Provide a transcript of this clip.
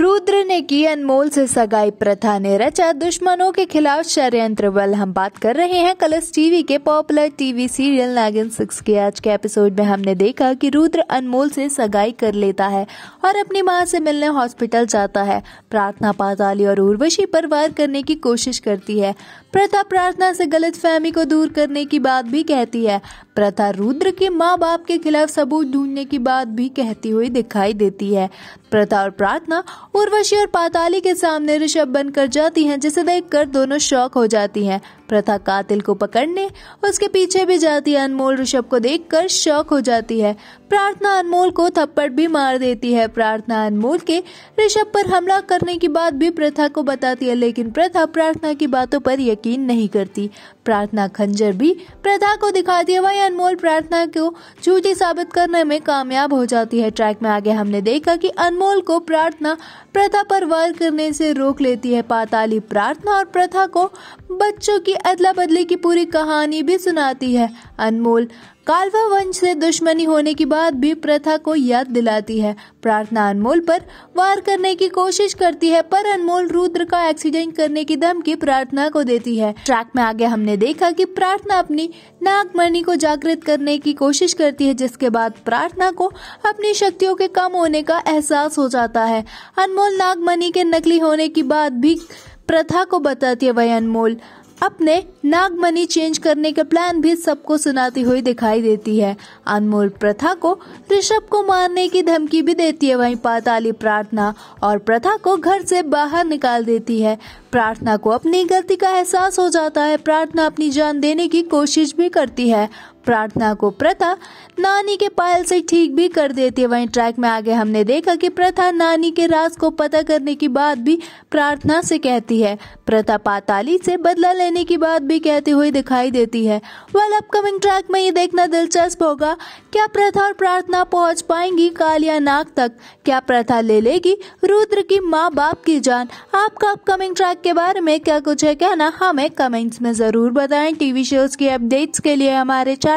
रुद्र ने की अनमोल से सगाई प्रथा ने रचा दुश्मनों के खिलाफ षड्यंत्र बल हम बात कर रहे हैं कलर्स टीवी के popular TV serial Naagin six के आज के एपिसोड में हमने देखा कि रुद्र अनमोल से सगाई कर लेता है और अपनी माँ से मिलने हॉस्पिटल जाता है प्रार्थना पाताली और उर्वशी पर वार करने की कोशिश करती है प्रथा प्रार्थना से गलत फहमी को दूर करने की बात भी कहती है प्रथा रुद्र के माँ बाप के खिलाफ सबूत ढूंढने की बात भी कहती हुई दिखाई देती है प्रथा और प्रार्थना उर्वशी और पाताली के सामने ऋषभ बनकर जाती हैं जिसे देखकर दोनों शौक हो जाती हैं प्रथा कातिल को पकड़ने उसके पीछे भी जाती है अनमोल ऋषभ को देखकर शौक हो जाती है प्रार्थना अनमोल को थप्पड़ भी मार देती है प्रार्थना अनमोल के ऋषभ पर हमला करने की बात भी प्रथा को बताती है लेकिन प्रथा प्रार्थना की बातों पर यकीन नहीं करती प्रार्थना खंजर भी प्रथा को दिखाती है वही अनमोल प्रार्थना को झूठी साबित करने में कामयाब हो जाती है ट्रैक में आगे हमने देखा कि अनमोल को प्रार्थना प्रथा पर वार करने से रोक लेती है पाताली प्रार्थना और प्रथा को बच्चों की अदला बदली की पूरी कहानी भी सुनाती है अनमोल कालवा वंश से दुश्मनी होने की बात भी प्रथा को याद दिलाती है प्रार्थना अनमोल पर वार करने की कोशिश करती है पर अनमोल रुद्र का एक्सीडेंट करने की धमकी प्रार्थना को देती है ट्रैक में आगे हमने देखा कि प्रार्थना अपनी नागमणि को जागृत करने की कोशिश करती है जिसके बाद प्रार्थना को अपनी शक्तियों के कम होने का एहसास हो जाता है अनमोल नागमणि के नकली होने की बात भी प्रथा को बताती है वह अनमोल अपने नागमणि चेंज करने के प्लान भी सबको सुनाती हुई दिखाई देती है अनमोल प्रथा को ऋषभ को मारने की धमकी भी देती है वहीं पाताली प्रार्थना और प्रथा को घर से बाहर निकाल देती है प्रार्थना को अपनी गलती का एहसास हो जाता है प्रार्थना अपनी जान देने की कोशिश भी करती है प्रार्थना को प्रथा नानी के पायल से ठीक भी कर देती है वहीं ट्रैक में आगे हमने देखा कि प्रथा नानी के राज को पता करने की बात भी प्रार्थना से कहती है प्रथा पाताली से बदला लेने की बात भी कहती हुई दिखाई देती है वेल अपकमिंग ट्रैक में ये देखना दिलचस्प होगा क्या प्रथा और प्रार्थना पहुंच पाएंगी कालिया नाग तक क्या प्रथा ले लेगी रुद्र की माँ बाप की जान आपका अपकमिंग ट्रैक के बारे में क्या कुछ है कहना हमें कमेंट्स में ज़रूर बताएं टीवी शोज की अपडेट्स के लिए हमारे चैनल